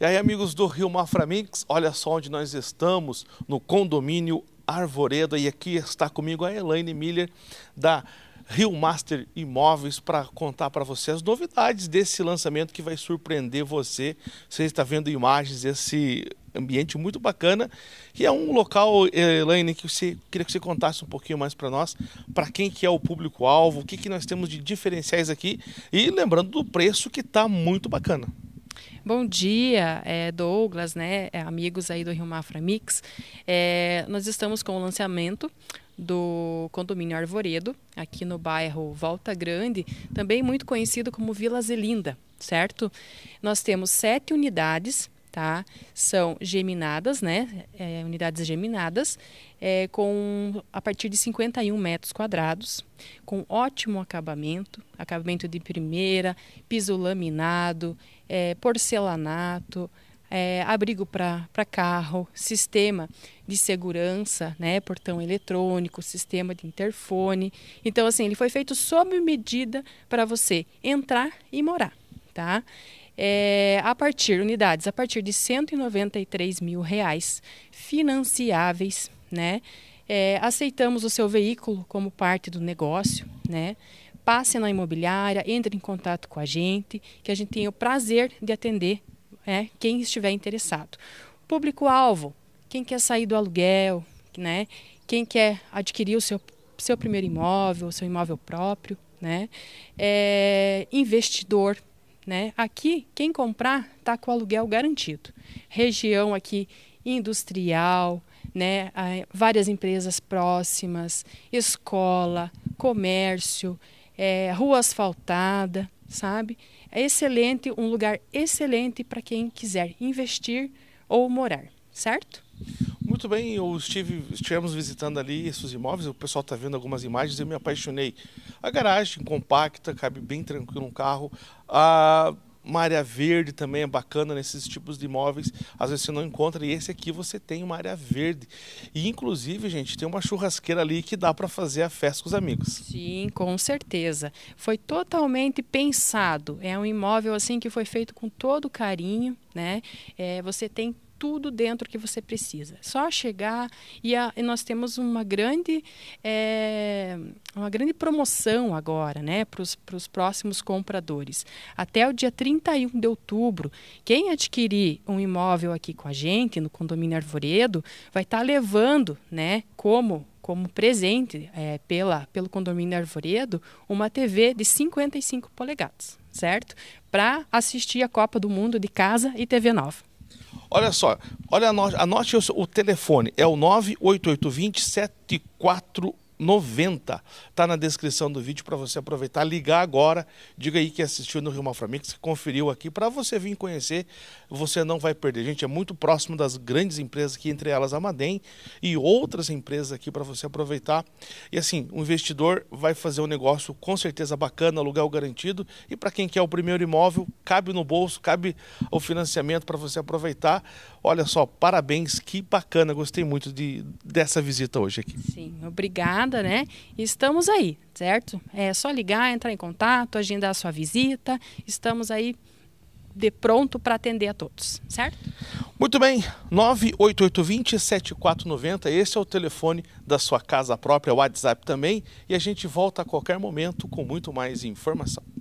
E aí, amigos do Rio Maframix, olha só onde nós estamos, no condomínio Arvoredo, e aqui está comigo a Elaine Miller, da Rio Master Imóveis, para contar para você as novidades desse lançamento que vai surpreender você. Você está vendo imagens desse ambiente muito bacana, e é um local, eh, Elaine, que você queria que você contasse um pouquinho mais para nós, para quem que é o público-alvo, o que, que nós temos de diferenciais aqui, e lembrando do preço que está muito bacana. Bom dia, é, Douglas, né, é, amigos aí do Rio Mafra Mix. É, nós estamos com o lançamento do condomínio Arvoredo, aqui no bairro Volta Grande, também muito conhecido como Vila Zelinda, certo? Nós temos sete unidades tá? São geminadas, né? É, unidades geminadas, é, com a partir de 51 metros quadrados, com ótimo acabamento, acabamento de primeira, piso laminado, é, porcelanato, é, abrigo para carro, sistema de segurança, né? Portão eletrônico, sistema de interfone. Então, assim, ele foi feito sob medida para você entrar e morar, tá? é, a partir unidades a partir de 193 mil reais financiáveis, né? É, aceitamos o seu veículo como parte do negócio, né? Passe na imobiliária, entre em contato com a gente, que a gente tem o prazer de atender né, quem estiver interessado. Público-alvo, quem quer sair do aluguel, né? Quem quer adquirir o seu, seu primeiro imóvel, o seu imóvel próprio, né? É, investidor, né? Aqui, quem comprar está com aluguel garantido. Região aqui industrial, né? Ah, várias empresas próximas, escola, comércio, é, rua asfaltada, sabe? É excelente, um lugar excelente para quem quiser investir ou morar, certo? muito bem. Eu estive, estivemos visitando ali esses imóveis, o pessoal está vendo algumas imagens, eu me apaixonei. A garagem compacta, cabe bem tranquilo um carro. A uma área verde também é bacana nesses tipos de imóveis. Às vezes você não encontra e esse aqui você tem uma área verde. E inclusive, gente, tem uma churrasqueira ali que dá para fazer a festa com os amigos. Sim, com certeza. Foi totalmente pensado. É um imóvel assim que foi feito com todo carinho, né? É, você tem tudo dentro que você precisa. Só chegar e, a, e nós temos uma grande é, uma grande promoção agora, né, para os próximos compradores. Até o dia 31 de outubro, quem adquirir um imóvel aqui com a gente no condomínio Arvoredo vai estar tá levando, né, como como presente é, pela, pelo condomínio Arvoredo uma TV de 55 polegadas, certo? Para assistir a Copa do Mundo de casa e TV nova. Olha só, olha, anote, anote o telefone, é o 98820 74 90. Tá na descrição do vídeo para você aproveitar, ligar agora, diga aí que assistiu no Rio Maframix, que conferiu aqui para você vir conhecer, você não vai perder. Gente, é muito próximo das grandes empresas aqui, entre elas a Madem e outras empresas aqui para você aproveitar. E assim, o investidor vai fazer um negócio com certeza bacana, aluguel garantido, e para quem quer o primeiro imóvel, cabe no bolso, cabe o financiamento para você aproveitar. Olha só, parabéns, que bacana, gostei muito de, dessa visita hoje aqui. Sim, obrigada nada, né? Estamos aí, certo? É só ligar, entrar em contato, agendar a sua visita. Estamos aí de pronto para atender a todos, certo? Muito bem, 98820-7490, esse é o telefone da sua casa própria, o WhatsApp também, e a gente volta a qualquer momento com muito mais informação.